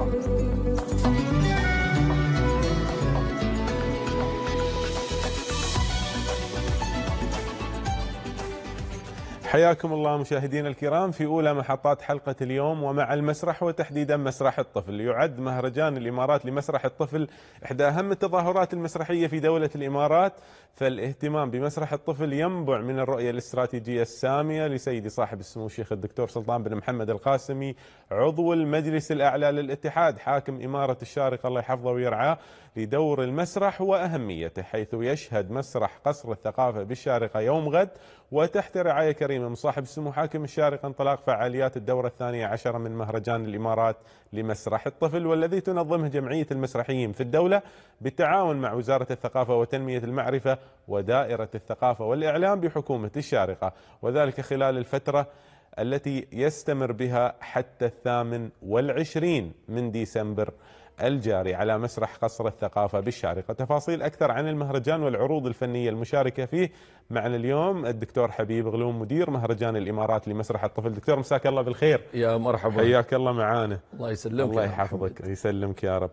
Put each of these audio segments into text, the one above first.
哦。حياكم الله مشاهدينا الكرام في اولى محطات حلقه اليوم ومع المسرح وتحديدا مسرح الطفل، يعد مهرجان الامارات لمسرح الطفل احدى اهم التظاهرات المسرحيه في دوله الامارات، فالاهتمام بمسرح الطفل ينبع من الرؤيه الاستراتيجيه الساميه لسيدي صاحب السمو الشيخ الدكتور سلطان بن محمد القاسمي عضو المجلس الاعلى للاتحاد، حاكم اماره الشارقه الله يحفظه ويرعاه، لدور المسرح وأهميته حيث يشهد مسرح قصر الثقافة بالشارقة يوم غد وتحت رعاية كريمة من صاحب السمو حاكم الشارقة انطلاق فعاليات الدورة الثانية عشرة من مهرجان الإمارات لمسرح الطفل والذي تنظمه جمعية المسرحيين في الدولة بالتعاون مع وزارة الثقافة وتنمية المعرفة ودائرة الثقافة والإعلام بحكومة الشارقة وذلك خلال الفترة التي يستمر بها حتى الثامن والعشرين من ديسمبر الجاري على مسرح قصر الثقافة بالشارقة تفاصيل أكثر عن المهرجان والعروض الفنية المشاركة فيه معنا اليوم الدكتور حبيب غلوم مدير مهرجان الإمارات لمسرح الطفل دكتور مساك الله بالخير يا مرحبا حياك الله معانا الله يسلمك الله يحفظك يسلمك يا رب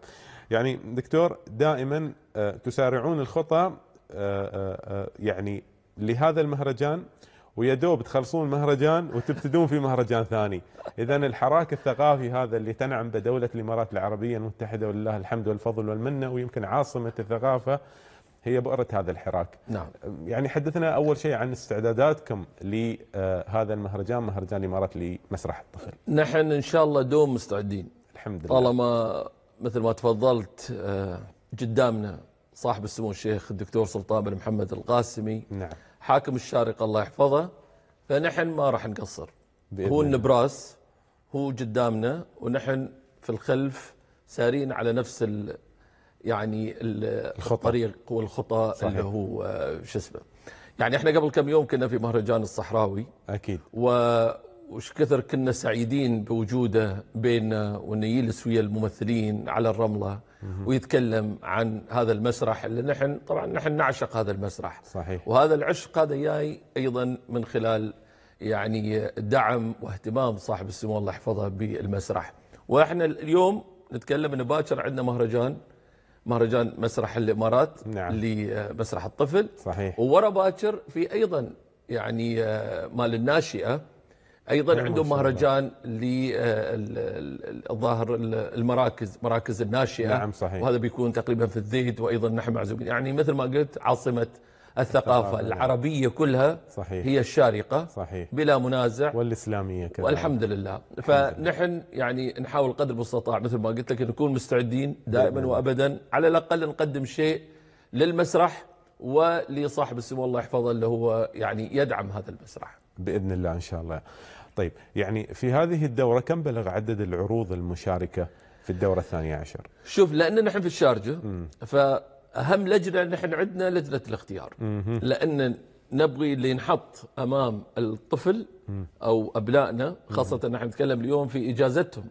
يعني دكتور دائما آه، تسارعون الخطى آه، آه، يعني لهذا المهرجان ويا دوب تخلصون مهرجان وتبتدون في مهرجان ثاني اذا الحراك الثقافي هذا اللي تنعم بدوله الامارات العربيه المتحده ولله الحمد والفضل والمنه ويمكن عاصمه الثقافه هي بؤره هذا الحراك نعم يعني حدثنا اول شيء عن استعداداتكم لهذا المهرجان مهرجان الامارات لمسرح الطفل نحن ان شاء الله دوم مستعدين الحمد لله طالما مثل ما تفضلت آه، قدامنا صاحب السمو الشيخ الدكتور سلطان بن محمد القاسمي نعم حاكم الشارقه الله يحفظه فنحن ما راح نقصر هو النبراس هو قدامنا ونحن في الخلف سارين على نفس ال يعني ال الخطأ. الطريق والخطى صحيح. اللي هو آه، شو اسمه يعني احنا قبل كم يوم كنا في مهرجان الصحراوي اكيد و وش كثر كنا سعيدين بوجوده بيننا وانه يجلس ويا الممثلين على الرمله ويتكلم عن هذا المسرح اللي نحن طبعا نحن نعشق هذا المسرح صحيح وهذا العشق هذا جاي ايضا من خلال يعني دعم واهتمام صاحب السمو الله يحفظه بالمسرح واحنا اليوم نتكلم انه باكر عندنا مهرجان مهرجان مسرح الامارات نعم. لمسرح آه، الطفل صحيح وورا باكر في ايضا يعني آه، مال الناشئه ايضا نعم، عندهم نعم. مهرجان للظاهر آه، المراكز مراكز الناشئه نعم صحيح وهذا بيكون تقريبا في الذيد وايضا نحن معزومين يعني مثل ما قلت عاصمه الثقافة نعم. العربية كلها صحيح هي الشارقة صحيح بلا منازع والإسلامية كذلك والحمد لله فنحن يعني نحاول قدر المستطاع مثل ما قلت لك نكون مستعدين دائما وأبدا على الأقل نقدم شيء للمسرح ولصاحب السمو الله يحفظه اللي هو يعني يدعم هذا المسرح بإذن الله إن شاء الله طيب يعني في هذه الدورة كم بلغ عدد العروض المشاركة في الدورة الثانية عشر شوف لأن نحن في الشارجة فأهم لجنة نحن عندنا لجنة الاختيار م لأن نبغي اللي ينحط امام الطفل او ابنائنا خاصه نحن نتكلم اليوم في اجازتهم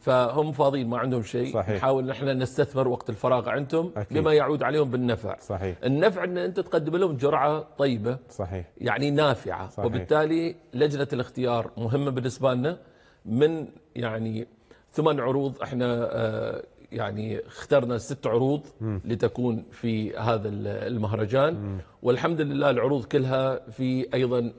فهم فاضيين ما عندهم شيء صحيح. نحاول نحن نستثمر وقت الفراغ عندهم أكيد. لما يعود عليهم بالنفع صحيح. النفع ان انت تقدم لهم جرعه طيبه صحيح. يعني نافعه صحيح. وبالتالي لجنه الاختيار مهمه بالنسبه لنا من يعني ثمان عروض احنا آه، يعني اخترنا ست عروض م. لتكون في هذا المهرجان م. والحمد لله العروض كلها في أيضا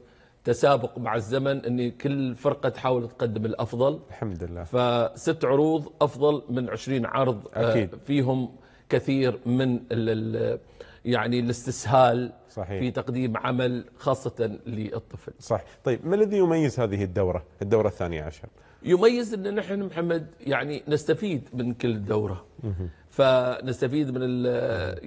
تسابق مع الزمن أن كل فرقة تحاول تقدم الأفضل الحمد لله فست عروض أفضل من 20 عرض آه، أكيد. فيهم كثير من يعني الاستسهال صحيح. في تقديم عمل خاصة للطفل صح طيب ما الذي يميز هذه الدورة الدورة الثانية عشر يميز ان نحن محمد يعني نستفيد من كل دوره فنستفيد من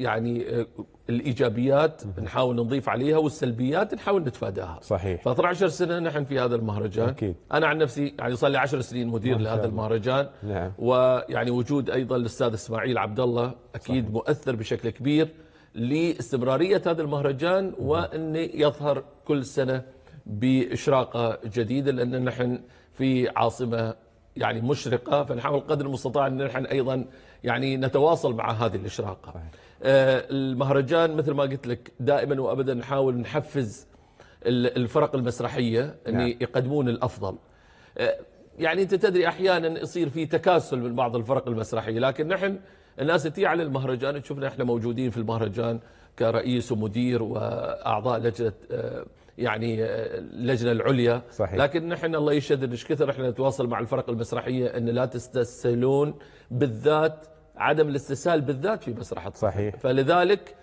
يعني الايجابيات نحاول نضيف عليها والسلبيات نحاول نتفاداها صحيح ف 12 سنه نحن في هذا المهرجان أكيد. انا عن نفسي يعني صار لي 10 سنين مدير لهذا المهرجان نعم. ويعني وجود ايضا الاستاذ اسماعيل عبد الله اكيد صحيح. مؤثر بشكل كبير لاستمراريه هذا المهرجان وان يظهر كل سنه باشراقه جديده لان نحن في عاصمة يعني مشرقة فنحاول قدر المستطاع أن نحن أيضا يعني نتواصل مع هذه الإشراقة آه، المهرجان مثل ما قلت لك دائما وأبدا نحاول نحفز الفرق المسرحية أن نعم. يقدمون الأفضل آه، يعني أنت تدري أحيانا يصير في تكاسل من بعض الفرق المسرحية لكن نحن الناس تي على المهرجان تشوفنا احنا موجودين في المهرجان كرئيس ومدير وأعضاء لجنة آه، يعني آه، اللجنه العليا صحيح. لكن نحن الله يشهد ايش كثر احنا نتواصل مع الفرق المسرحيه ان لا تستسهلون بالذات عدم الاستسهال بالذات في مسرحة صحيح فلذلك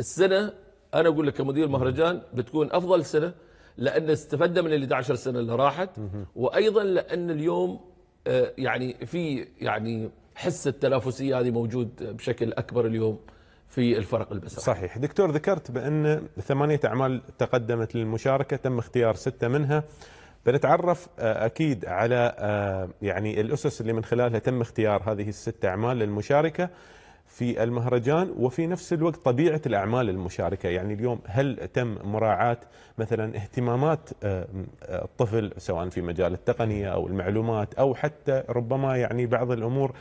السنه انا اقول لك كمدير مهرجان بتكون افضل سنه لان استفدنا من ال 11 سنه اللي راحت وايضا لان اليوم آه، يعني في يعني حس التنافسيه هذه موجود بشكل اكبر اليوم في الفرق البصرية صحيح دكتور ذكرت بأن ثمانية أعمال تقدمت للمشاركة تم اختيار ستة منها بنتعرف آه، أكيد على آه، يعني الأسس اللي من خلالها تم اختيار هذه الستة أعمال للمشاركة في المهرجان وفي نفس الوقت طبيعة الأعمال المشاركة يعني اليوم هل تم مراعاة مثلا اهتمامات آه، آه، الطفل سواء في مجال التقنية أو المعلومات أو حتى ربما يعني بعض الأمور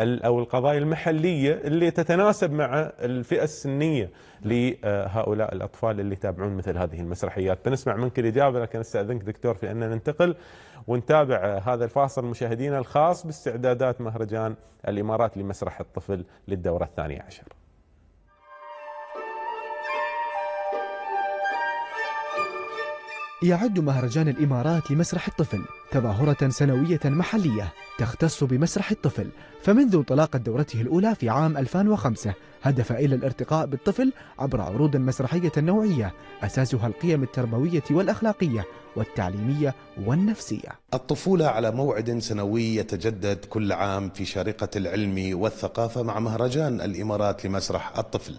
أو القضايا المحلية اللي تتناسب مع الفئة السنية نعم. لهؤلاء الأطفال اللي يتابعون مثل هذه المسرحيات بنسمع منك الإجابة لكن استأذنك دكتور في أن ننتقل ونتابع هذا الفاصل مشاهدينا الخاص باستعدادات مهرجان الإمارات لمسرح الطفل للدورة الثانية عشر يعد مهرجان الإمارات لمسرح الطفل تظاهرة سنوية محلية تختص بمسرح الطفل فمنذ انطلاق دورته الأولى في عام 2005 هدف إلى الارتقاء بالطفل عبر عروض مسرحية نوعية أساسها القيم التربوية والأخلاقية والتعليمية والنفسية الطفولة على موعد سنوي يتجدد كل عام في شارقة العلم والثقافة مع مهرجان الإمارات لمسرح الطفل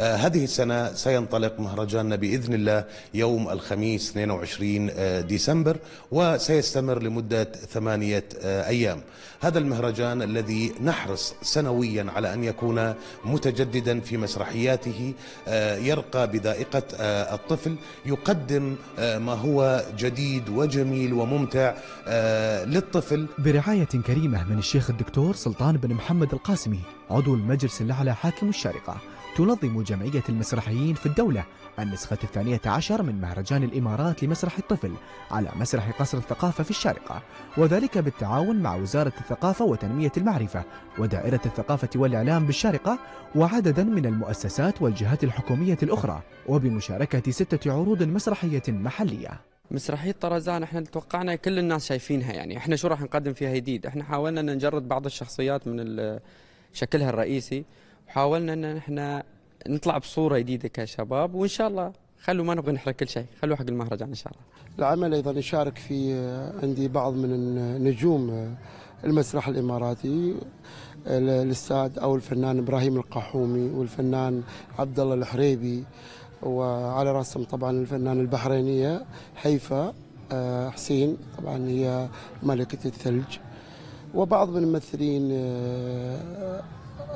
آه هذه السنة سينطلق مهرجاننا بإذن الله يوم الخميس 22 آه ديسمبر وسيستمر لمدة ثمانية آه أيام هذا المهرجان الذي نحرص سنويا على أن يكون متجددا في مسرحياته آه، يرقى بذائقة آه، الطفل يقدم آه، ما هو جديد وجميل وممتع آه، للطفل برعاية كريمة من الشيخ الدكتور سلطان بن محمد القاسمي عضو المجلس الأعلى حاكم الشارقة تنظم جمعية المسرحيين في الدولة النسخة الثانية عشر من مهرجان الإمارات لمسرح الطفل على مسرح قصر الثقافة في الشارقة وذلك بالتعاون مع وزارة الثقافة وتنمية المعرفة ودائرة الثقافة والإعلام بالشارقة وعددا من المؤسسات والجهات الحكومية الأخرى وبمشاركة ستة عروض مسرحية محلية مسرحية طرزان احنا توقعنا كل الناس شايفينها يعني احنا شو راح نقدم فيها جديد احنا حاولنا ان نجرد بعض الشخصيات من شكلها الرئيسي وحاولنا ان احنا نطلع بصورة جديدة كشباب وان شاء الله خلوا ما نبغى نحرق كل شيء خلوا حق المهرجان ان شاء الله العمل ايضا يشارك في عندي بعض من النجوم المسرح الاماراتي الاستاذ او الفنان ابراهيم القحومي والفنان عبد الله الحريبي وعلى راسهم طبعا الفنانة البحرينية حيفا آه، حسين طبعا هي ملكة الثلج وبعض من الممثلين آه،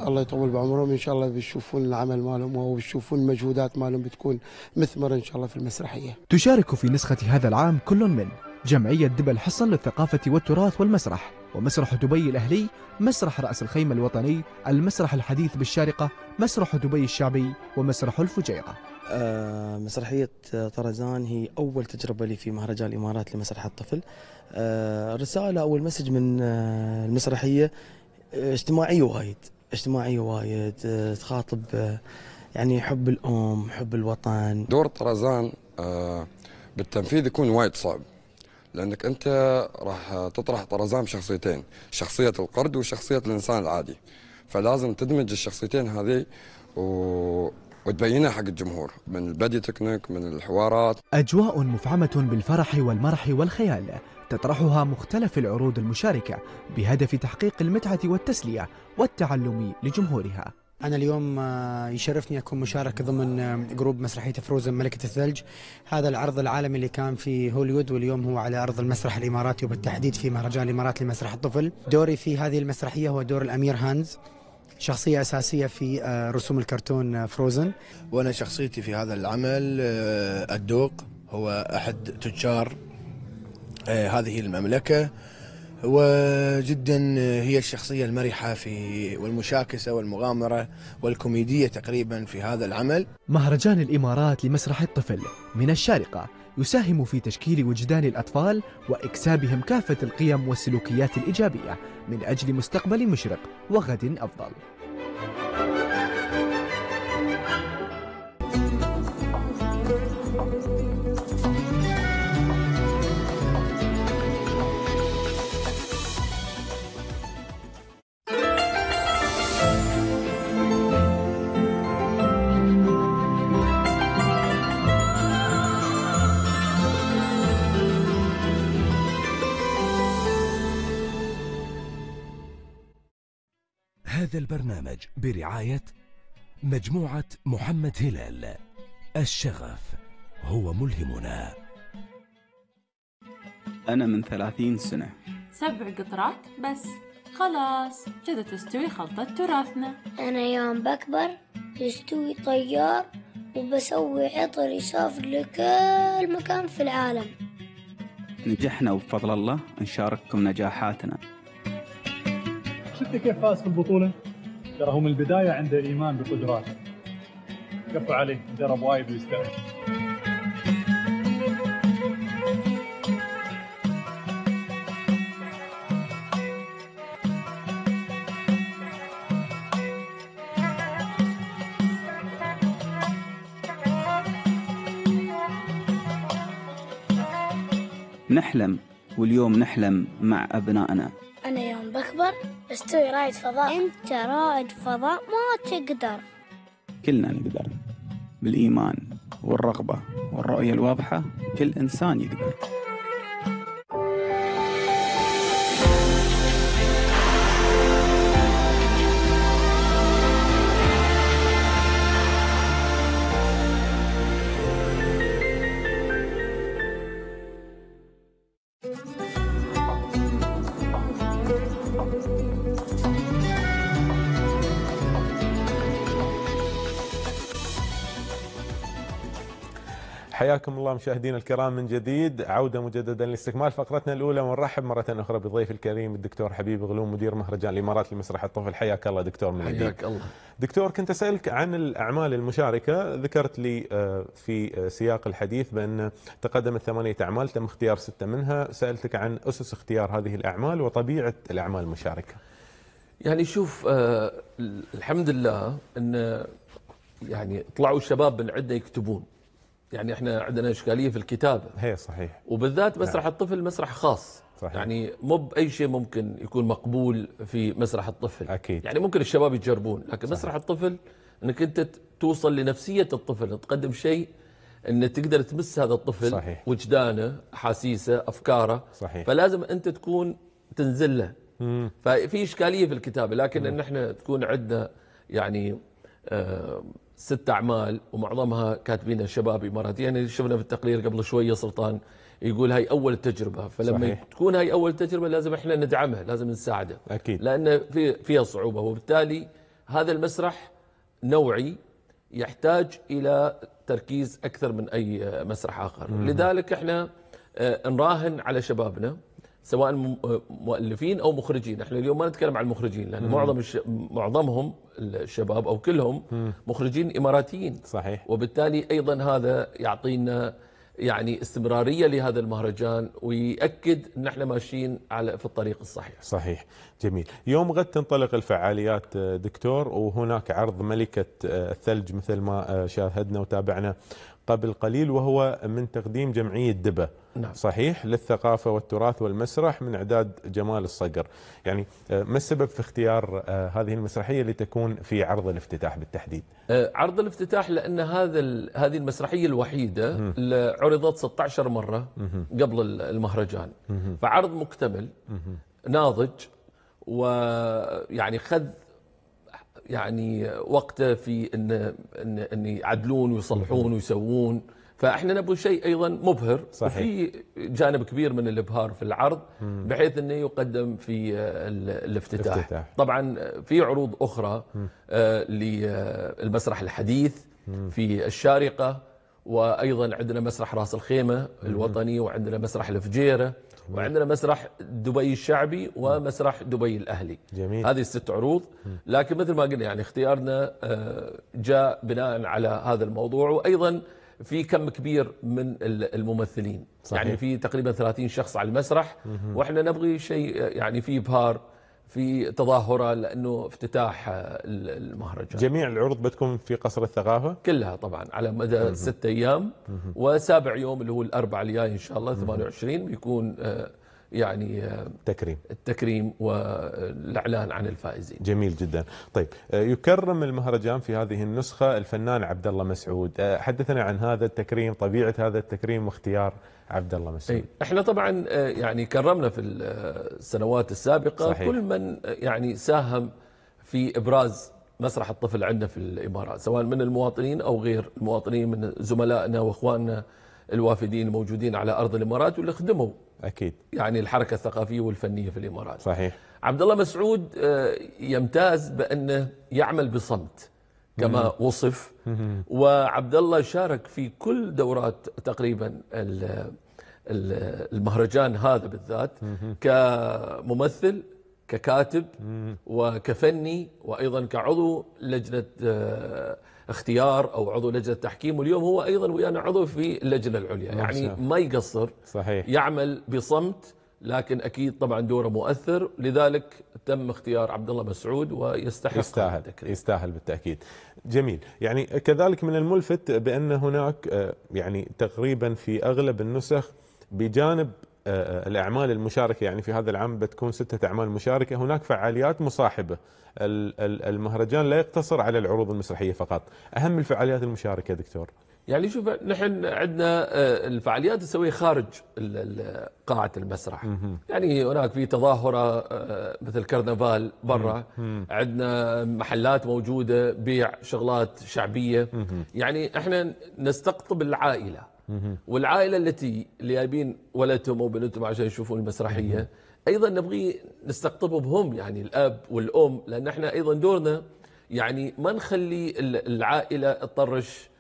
الله يطول بعمرهم ان شاء الله بيشوفون العمل مالهم وبيشوفون المجهودات مالهم بتكون مثمره ان شاء الله في المسرحيه. تشارك في نسخه هذا العام كل من جمعيه دبل الحصن للثقافه والتراث والمسرح، ومسرح دبي الاهلي، مسرح راس الخيمه الوطني، المسرح الحديث بالشارقه، مسرح دبي الشعبي، ومسرح الفجيره. آه، مسرحية آه، طرزان هي أول تجربة لي في مهرجان الإمارات لمسرح الطفل الرسالة رسالة أو المسج من آه، المسرحية اجتماعية وايد اجتماعية وايد تخاطب يعني حب الأم حب الوطن دور طرزان بالتنفيذ يكون وايد صعب لأنك أنت راح تطرح طرزان بشخصيتين شخصية القرد وشخصية الإنسان العادي فلازم تدمج الشخصيتين هذه و وتبينها حق الجمهور من البادي تكنيك من الحوارات أجواء مفعمة بالفرح والمرح والخيال تطرحها مختلف العروض المشاركة بهدف تحقيق المتعة والتسلية والتعلم لجمهورها أنا اليوم آه، يشرفني أكون مشارك ضمن آه، جروب مسرحية فروزن ملكة الثلج هذا العرض العالمي اللي كان في هوليوود واليوم هو على أرض المسرح الإماراتي وبالتحديد في مهرجان الإمارات لمسرح الطفل دوري في هذه المسرحية هو دور الأمير هانز شخصية أساسية في آه، رسوم الكرتون فروزن آه، وأنا شخصيتي في هذا العمل آه، الدوق هو أحد تجار هذه المملكة وجدا هي الشخصية المرحة في والمشاكسة والمغامرة والكوميدية تقريبا في هذا العمل مهرجان الإمارات لمسرح الطفل من الشارقة يساهم في تشكيل وجدان الأطفال وإكسابهم كافة القيم والسلوكيات الإيجابية من أجل مستقبل مشرق وغد أفضل. هذا البرنامج برعاية مجموعة محمد هلال الشغف هو ملهمنا أنا من ثلاثين سنة سبع قطرات بس خلاص كذا تستوي خلطة تراثنا أنا يوم بكبر يستوي طيار وبسوي عطر يسافر لكل مكان في العالم نجحنا وبفضل الله نشارككم نجاحاتنا شفت كيف فاز في البطوله؟ ترى هو من البدايه عنده ايمان بقدراته كفو عليه درب وايد ويستاهل نحلم واليوم نحلم مع أبنائنا تستوي رائد فضاء أنت رائد فضاء ما تقدر كلنا نقدر بالإيمان والرغبة والرؤية الواضحة كل إنسان يقدر حياكم الله مشاهدينا الكرام من جديد عودة مجددا لاستكمال فقرتنا الأولى ونرحب مرة أخرى بضيف الكريم الدكتور حبيب غلوم مدير مهرجان الإمارات لمسرح الطفل حياك الله دكتور من جديد حياك الله دكتور كنت أسألك عن الأعمال المشاركة ذكرت لي آه، في آه، سياق الحديث بأن تقدمت ثمانية أعمال تم اختيار ستة منها سألتك عن أسس اختيار هذه الأعمال وطبيعة الأعمال المشاركة يعني شوف آه، الحمد لله أن يعني طلعوا الشباب من عندنا يكتبون يعني احنا عندنا اشكاليه في الكتابه هي صحيح وبالذات مسرح نعم. الطفل مسرح خاص صحيح. يعني مو باي شيء ممكن يكون مقبول في مسرح الطفل اكيد يعني ممكن الشباب يجربون لكن صحيح. مسرح الطفل انك انت توصل لنفسيه الطفل تقدم شيء ان تقدر تمس هذا الطفل صحيح. وجدانه احاسيسه افكاره صحيح. فلازم انت تكون تنزل له ففي اشكاليه في الكتابه لكن مم. ان احنا تكون عندنا يعني آه ست اعمال ومعظمها كاتبينها شباب اماراتي يعني شفنا في التقرير قبل شويه سلطان يقول هاي اول تجربه فلما صحيح. تكون هاي اول تجربه لازم احنا ندعمها لازم نساعده اكيد لان في فيها صعوبه وبالتالي هذا المسرح نوعي يحتاج الى تركيز اكثر من اي مسرح اخر مم. لذلك احنا آه، نراهن على شبابنا سواء آه، مؤلفين او مخرجين احنا اليوم ما نتكلم عن المخرجين لان معظم الش... معظمهم الشباب او كلهم مخرجين اماراتيين صحيح وبالتالي ايضا هذا يعطينا يعني استمراريه لهذا المهرجان ويأكد ان احنا ماشيين على في الطريق الصحيح. صحيح، جميل. يوم غد تنطلق الفعاليات آه، دكتور وهناك عرض ملكه آه، الثلج مثل ما شاهدنا وتابعنا قبل قليل وهو من تقديم جمعية دبة نعم. صحيح للثقافة والتراث والمسرح من إعداد جمال الصقر يعني آه، ما السبب في اختيار آه، هذه المسرحية لتكون في عرض الافتتاح بالتحديد آه، عرض الافتتاح لأن هذا هذه المسرحية الوحيدة اللي عرضت 16 مرة قبل المهرجان فعرض مكتمل ناضج ويعني خذ يعني وقته في ان ان, إن يعدلون ويصلحون ويسوون فاحنا نبغى شيء ايضا مبهر صحيح. وفي جانب كبير من الابهار في العرض بحيث انه يقدم في الافتتاح افتتاح. طبعا في عروض اخرى آه، للمسرح الحديث في الشارقه وايضا عندنا مسرح راس الخيمه الوطني وعندنا مسرح الفجيره وعندنا مسرح دبي الشعبي ومسرح دبي الأهلي جميل. هذه الست عروض لكن مثل ما قلنا يعني اختيارنا آه، جاء بناء على هذا الموضوع وأيضا في كم كبير من الممثلين يعني صحيح. يعني في تقريبا 30 شخص على المسرح واحنا نبغي شيء آه، يعني فيه بهار في تظاهره لانه افتتاح المهرجان جميع العروض بتكون في قصر الثقافه كلها طبعا على مدى ستة ايام وسابع يوم اللي هو الاربع الجاي ان شاء الله 28 بيكون آه، يعني تكريم التكريم والاعلان عن الفائزين. جميل جدا، طيب آه، يكرم المهرجان في هذه النسخه الفنان عبد الله مسعود، آه، حدثنا عن هذا التكريم، طبيعه هذا التكريم واختيار عبد الله مسعود. إيه، احنا طبعا آه، يعني كرمنا في السنوات السابقه صحيح. كل من يعني ساهم في ابراز مسرح الطفل عندنا في الامارات، سواء من المواطنين او غير المواطنين من زملائنا واخواننا الوافدين الموجودين على أرض الإمارات واللي خدموا أكيد يعني الحركة الثقافية والفنية في الإمارات صحيح عبد الله مسعود آه، يمتاز بأنه يعمل بصمت كما وصف وعبد الله شارك في كل دورات تقريبا المهرجان هذا بالذات كممثل ككاتب وكفني وايضا كعضو لجنه آه، اختيار او عضو لجنه تحكيم واليوم هو ايضا ويانا عضو في اللجنه العليا نعم، يعني ما يقصر صحيح يعمل بصمت لكن اكيد طبعا دوره مؤثر لذلك تم اختيار عبد الله مسعود ويستحق يستاهل يستاهل بالتاكيد جميل يعني كذلك من الملفت بان هناك آه، يعني تقريبا في اغلب النسخ بجانب الأعمال المشاركة يعني في هذا العام بتكون ستة أعمال مشاركة هناك فعاليات مصاحبة المهرجان لا يقتصر على العروض المسرحية فقط أهم الفعاليات المشاركة دكتور يعني شوف نحن عندنا آه، الفعاليات نسويها خارج قاعة المسرح يعني هناك في تظاهرة آه، مثل كرنفال برا عندنا محلات موجودة بيع شغلات شعبية يعني احنا نستقطب العائلة والعائله التي اللي جايبين ولدهم او بنتهم عشان يشوفون المسرحيه ايضا نبغي نستقطبهم هم يعني الاب والام لان احنا ايضا دورنا يعني ما نخلي العائله تطرش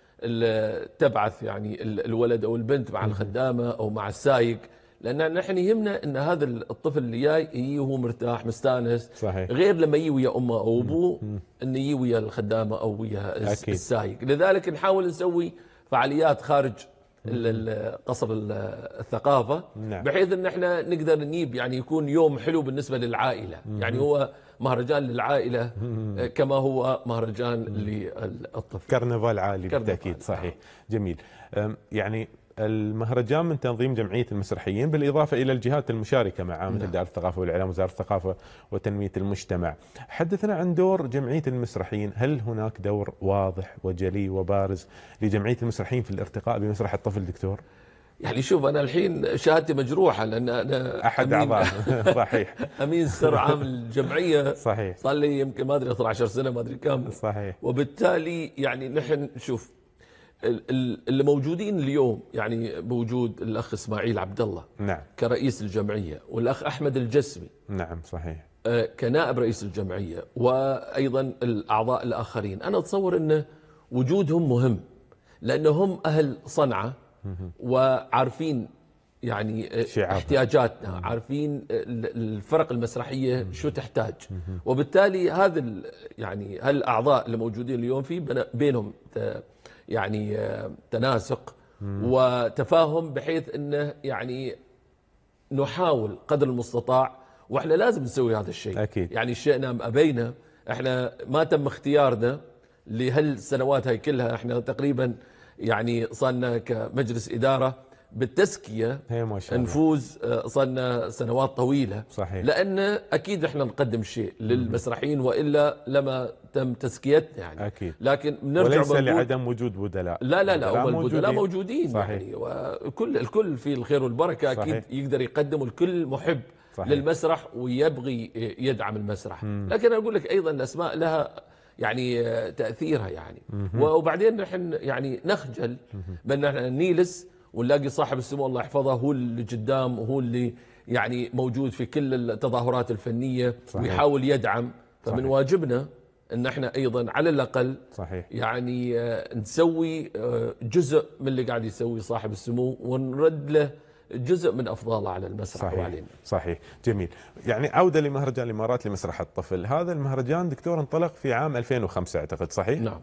تبعث يعني الولد او البنت مع الخدامه او مع السايق لان نحن يهمنا ان هذا الطفل اللي جاي يجي وهو مرتاح مستانس صحيح. غير لما يجي ويا امه او ابوه انه يجي ويا الخدامه او ويا السايق لذلك نحاول نسوي فعاليات خارج قصر الثقافه نعم. بحيث ان احنا نقدر نجيب يعني يكون يوم حلو بالنسبه للعائله مم. يعني هو مهرجان للعائله مم. آه، كما هو مهرجان للطفل كرنفال عالي بالتاكيد صحيح جميل يعني المهرجان من تنظيم جمعية المسرحيين بالإضافة إلى الجهات المشاركة مع نعم. مثل دار الثقافة والإعلام وزارة الثقافة وتنمية المجتمع حدثنا عن دور جمعية المسرحيين هل هناك دور واضح وجلي وبارز لجمعية المسرحيين في الارتقاء بمسرح الطفل دكتور؟ يعني شوف انا الحين شهادتي مجروحه لان انا احد اعضاء صحيح امين سر عام الجمعيه صحيح صار لي يمكن ما ادري 12 سنه ما ادري كم صحيح وبالتالي يعني نحن شوف اللي موجودين اليوم يعني بوجود الاخ اسماعيل عبد الله نعم كرئيس الجمعيه والاخ احمد الجسمي نعم صحيح آه، كنائب رئيس الجمعيه وايضا الاعضاء الاخرين انا اتصور ان وجودهم مهم لانهم اهل صنعاء وعارفين يعني آه، شعب. احتياجاتنا عارفين الفرق المسرحيه شو تحتاج وبالتالي هذا يعني هالاعضاء اللي موجودين اليوم في بينهم آه، يعني آه، تناسق وتفاهم بحيث انه يعني نحاول قدر المستطاع واحنا لازم نسوي هذا الشيء أكيد. يعني شئنا ام ابينا احنا ما تم اختيارنا لهالسنوات هاي كلها احنا تقريبا يعني صارنا كمجلس اداره بالتزكيه هي ما شاء الله. نفوز آه، صلنا سنوات طويله صحيح لان اكيد احنا نقدم شيء للمسرحيين والا لما تم تزكيتنا يعني اكيد لكن بنرجع وليس لعدم وجود بدلاء لا لا لا هم البدلاء موجودين يعني. صحيح. يعني وكل الكل في الخير والبركه صحيح. اكيد يقدر يقدم الكل محب صحيح. للمسرح ويبغي يدعم المسرح مم. لكن اقول لك ايضا الاسماء لها يعني آه، تاثيرها يعني مم. وبعدين نحن يعني نخجل بان احنا نيلس ونلاقي صاحب السمو الله يحفظه هو اللي قدام وهو اللي يعني موجود في كل التظاهرات الفنيه صحيح. ويحاول يدعم فمن صحيح. واجبنا ان احنا ايضا على الاقل صحيح. يعني آه، نسوي آه، جزء من اللي قاعد يسوي صاحب السمو ونرد له جزء من افضاله على المسرح صحيح وعلينا. صحيح جميل يعني عوده لمهرجان الامارات لمسرح الطفل هذا المهرجان دكتور انطلق في عام 2005 اعتقد صحيح نعم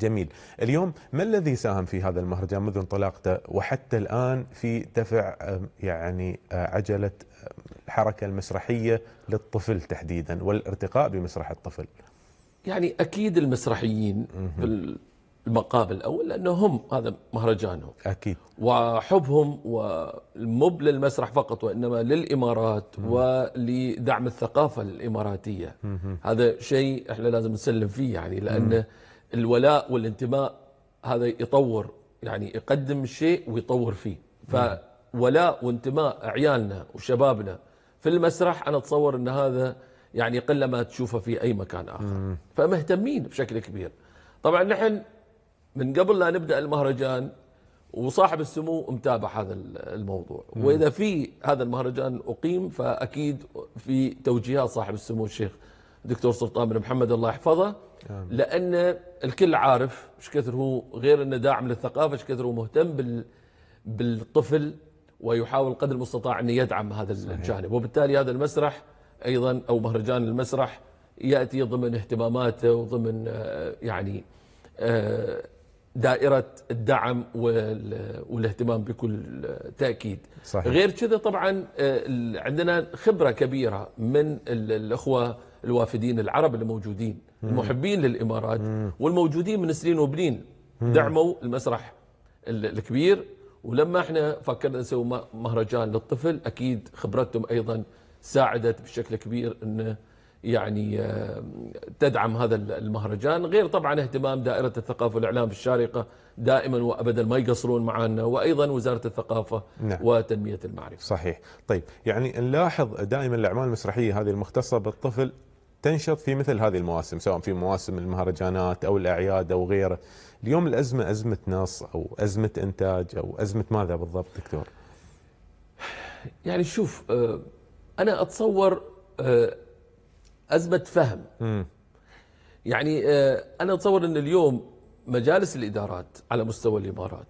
جميل اليوم ما الذي ساهم في هذا المهرجان منذ انطلاقته وحتى الآن في دفع يعني أه، عجلة الحركة المسرحية للطفل تحديدا والارتقاء بمسرح الطفل يعني أكيد المسرحيين في المقام الأول لأنه هم هذا مهرجانهم أكيد وحبهم ومب للمسرح فقط وإنما للإمارات مم. ولدعم الثقافة الإماراتية مم. هذا شيء إحنا لازم نسلم فيه يعني لأنه مم. الولاء والانتماء هذا يطور يعني يقدم شيء ويطور فيه فولاء وانتماء عيالنا وشبابنا في المسرح انا اتصور ان هذا يعني قله ما تشوفه في اي مكان اخر فمهتمين بشكل كبير طبعا نحن من قبل لا نبدا المهرجان وصاحب السمو متابع هذا الموضوع واذا في هذا المهرجان اقيم فاكيد في توجيهات صاحب السمو الشيخ دكتور سلطان بن محمد الله يحفظه لان الكل عارف ايش كثر هو غير انه داعم للثقافه ايش كثر هو مهتم بال بالطفل ويحاول قدر المستطاع ان يدعم هذا الجانب وبالتالي هذا المسرح ايضا او مهرجان المسرح ياتي ضمن اهتماماته وضمن آه، يعني آه، دائرة الدعم والاهتمام بكل تأكيد صحيح. غير كذا طبعا آه، عندنا خبرة كبيرة من الأخوة الوافدين العرب الموجودين مم. المحبين للإمارات مم. والموجودين من سنين وبنين مم. دعموا المسرح الكبير ولما احنا فكرنا نسوي مهرجان للطفل أكيد خبرتهم أيضا ساعدت بشكل كبير أنه يعني آه، تدعم هذا المهرجان غير طبعا اهتمام دائرة الثقافة والإعلام في الشارقة دائما وأبدا ما يقصرون معنا وأيضا وزارة الثقافة نعم. وتنمية المعرفة صحيح طيب يعني نلاحظ دائما الأعمال المسرحية هذه المختصة بالطفل تنشط في مثل هذه المواسم سواء في مواسم المهرجانات أو الأعياد أو غيره اليوم الأزمة أزمة نص أو أزمة إنتاج أو أزمة ماذا بالضبط دكتور يعني شوف آه، أنا أتصور آه، ازمه فهم يعني آه، انا اتصور ان اليوم مجالس الادارات على مستوى الامارات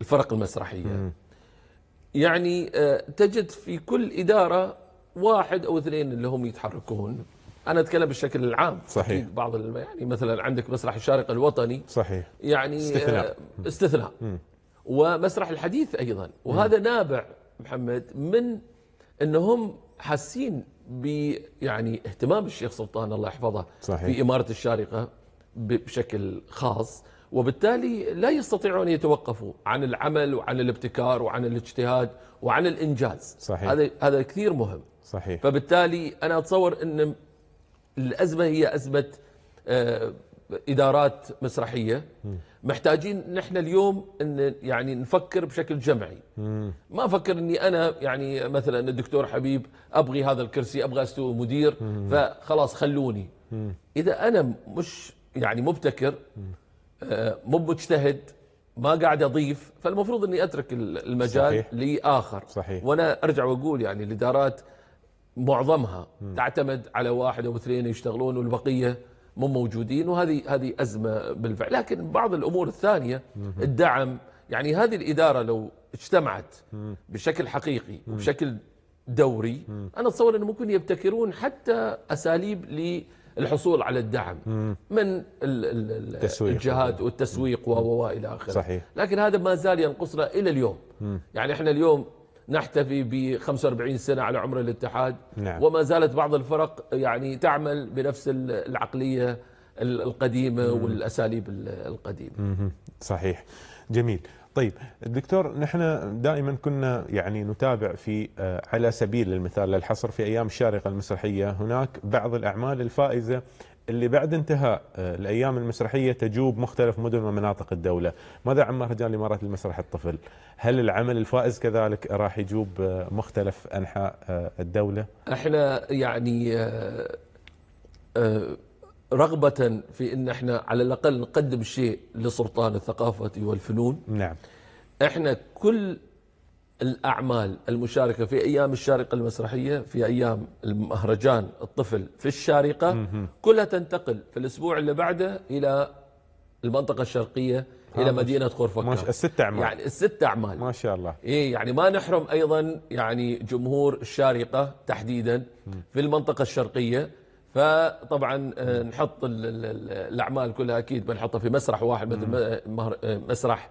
الفرق المسرحيه يعني آه، تجد في كل اداره واحد او اثنين اللي هم يتحركون انا اتكلم بالشكل العام صحيح بعض يعني مثلا عندك مسرح الشارقه الوطني صحيح يعني آه، استثناء استثناء ومسرح الحديث ايضا وهذا نابع محمد من انهم حاسين ب يعني اهتمام الشيخ سلطان الله يحفظه صحيح. في إمارة الشارقة بشكل خاص وبالتالي لا يستطيعون يتوقفوا عن العمل وعن الابتكار وعن الاجتهاد وعن الانجاز صحيح. هذا هذا كثير مهم صحيح فبالتالي انا اتصور ان الازمه هي ازمه آه، ادارات مسرحيه محتاجين نحن اليوم ان يعني نفكر بشكل جمعي ما افكر اني انا يعني مثلا الدكتور حبيب ابغي هذا الكرسي ابغى استوي مدير فخلاص خلوني اذا انا مش يعني مبتكر آه، مو مجتهد ما قاعد اضيف فالمفروض اني اترك المجال صحيح. لاخر صحيح. وانا ارجع واقول يعني الادارات معظمها تعتمد على واحد او اثنين يشتغلون والبقيه مو موجودين وهذه هذه ازمه بالفعل لكن بعض الامور الثانيه الدعم يعني هذه الاداره لو اجتمعت بشكل حقيقي وبشكل دوري انا اتصور انه ممكن يبتكرون حتى اساليب للحصول على الدعم من الجهات والتسويق والى اخره صحيح لكن هذا ما زال ينقصنا الى اليوم يعني احنا اليوم نحتفي ب 45 سنه على عمر الاتحاد نعم. وما زالت بعض الفرق يعني تعمل بنفس العقليه القديمه مم. والاساليب القديمه. مم. صحيح. جميل. طيب دكتور نحن دائما كنا يعني نتابع في آه، على سبيل المثال للحصر في ايام الشارقه المسرحيه هناك بعض الاعمال الفائزه اللي بعد انتهاء آه، الايام المسرحيه تجوب مختلف مدن ومناطق الدوله، ماذا عن مهرجان الامارات للمسرح الطفل؟ هل العمل الفائز كذلك راح يجوب آه، مختلف انحاء آه، الدوله؟ احنا يعني رغبه في ان احنا على الاقل نقدم شيء لسلطان الثقافه والفنون. نعم. احنا كل الأعمال المشاركة في أيام الشارقة المسرحية في أيام المهرجان الطفل في الشارقة كلها تنتقل في الأسبوع اللي بعده إلى المنطقة الشرقية آه، إلى مدينة خورفكة ماش... الست أعمال يعني الست أعمال ما شاء الله اي يعني ما نحرم أيضا يعني جمهور الشارقة تحديدا في المنطقة الشرقية فطبعا آه، نحط الأعمال كلها أكيد بنحطها في مسرح واحد مثل آه، مسرح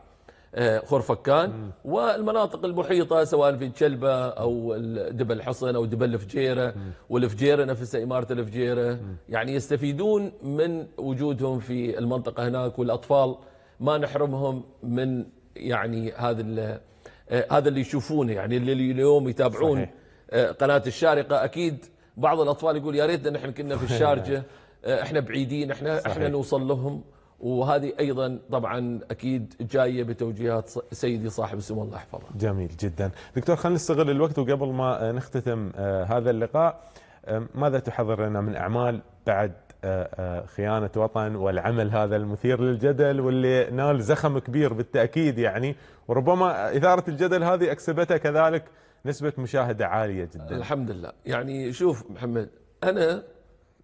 آه، خورفكان والمناطق المحيطة سواء في تشلبه أو دبل حصن أو دبل الفجيرة والفجيرة نفسها إمارة الفجيرة يعني يستفيدون من وجودهم في المنطقة هناك والأطفال ما نحرمهم من يعني هذا آه، هذا اللي يشوفونه يعني اللي اليوم يتابعون صحيح. آه، قناة الشارقة أكيد بعض الأطفال يقول يا ريتنا نحن كنا في الشارجة احنا بعيدين احنا صحيح. احنا نوصل لهم وهذه ايضا طبعا اكيد جايه بتوجيهات سيدي صاحب السمو الله يحفظه. جميل جدا. دكتور خلينا نستغل الوقت وقبل ما نختتم آه، هذا اللقاء آه، ماذا تحضر لنا من اعمال بعد آه، خيانة وطن والعمل هذا المثير للجدل واللي نال زخم كبير بالتأكيد يعني وربما إثارة الجدل هذه أكسبتها كذلك نسبة مشاهدة عالية جدا الحمد لله يعني شوف محمد أنا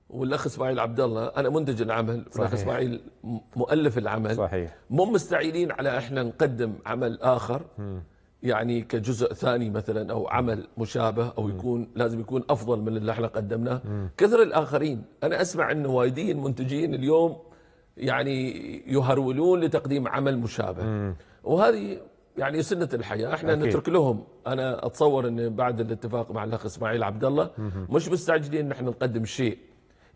والاخ اسماعيل عبد الله انا منتج العمل والاخ اسماعيل مؤلف العمل صحيح مو مستعيلين على احنا نقدم عمل اخر يعني كجزء ثاني مثلا او عمل مشابه او يكون لازم يكون افضل من اللي احنا قدمناه كثر الاخرين انا اسمع انه وايدين منتجين اليوم يعني يهرولون لتقديم عمل مشابه وهذه يعني سنه الحياه احنا أكيد. نترك لهم انا اتصور ان بعد الاتفاق مع الاخ اسماعيل عبد الله مش مستعجلين ان احنا نقدم شيء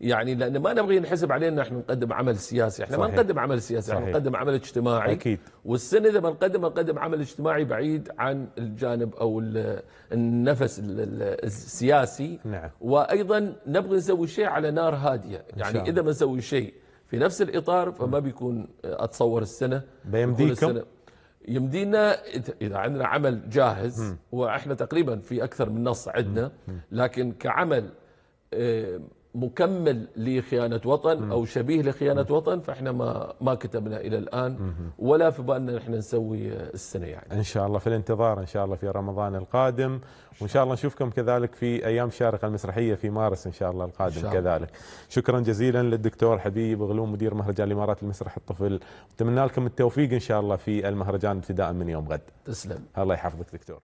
يعني لان ما نبغي ينحسب علينا احنا نقدم عمل سياسي احنا صحيح. ما نقدم عمل سياسي صحيح. احنا نقدم عمل اجتماعي اكيد والسنه اذا بنقدم نقدم عمل اجتماعي بعيد عن الجانب او النفس السياسي نعم. وايضا نبغي نسوي شيء على نار هاديه يعني اذا ما نسوي شيء في نفس الاطار فما بيكون اتصور السنه بيمديكم يمدينا اذا عندنا عمل جاهز واحنا تقريبا في اكثر من نص عندنا لكن كعمل آه، مكمل لخيانة وطن م. أو شبيه لخيانة م. وطن فإحنا ما ما كتبنا إلى الآن م. ولا في بالنا إحنا نسوي السنة يعني إن شاء الله في الانتظار إن شاء الله في رمضان القادم وإن شاء الله نشوفكم كذلك في أيام شارق المسرحية في مارس إن شاء الله القادم شاء الله. كذلك شكرا جزيلا للدكتور حبيب غلوم مدير مهرجان الإمارات لمسرح الطفل نتمنى لكم التوفيق إن شاء الله في المهرجان ابتداء من يوم غد تسلم الله يحفظك دكتور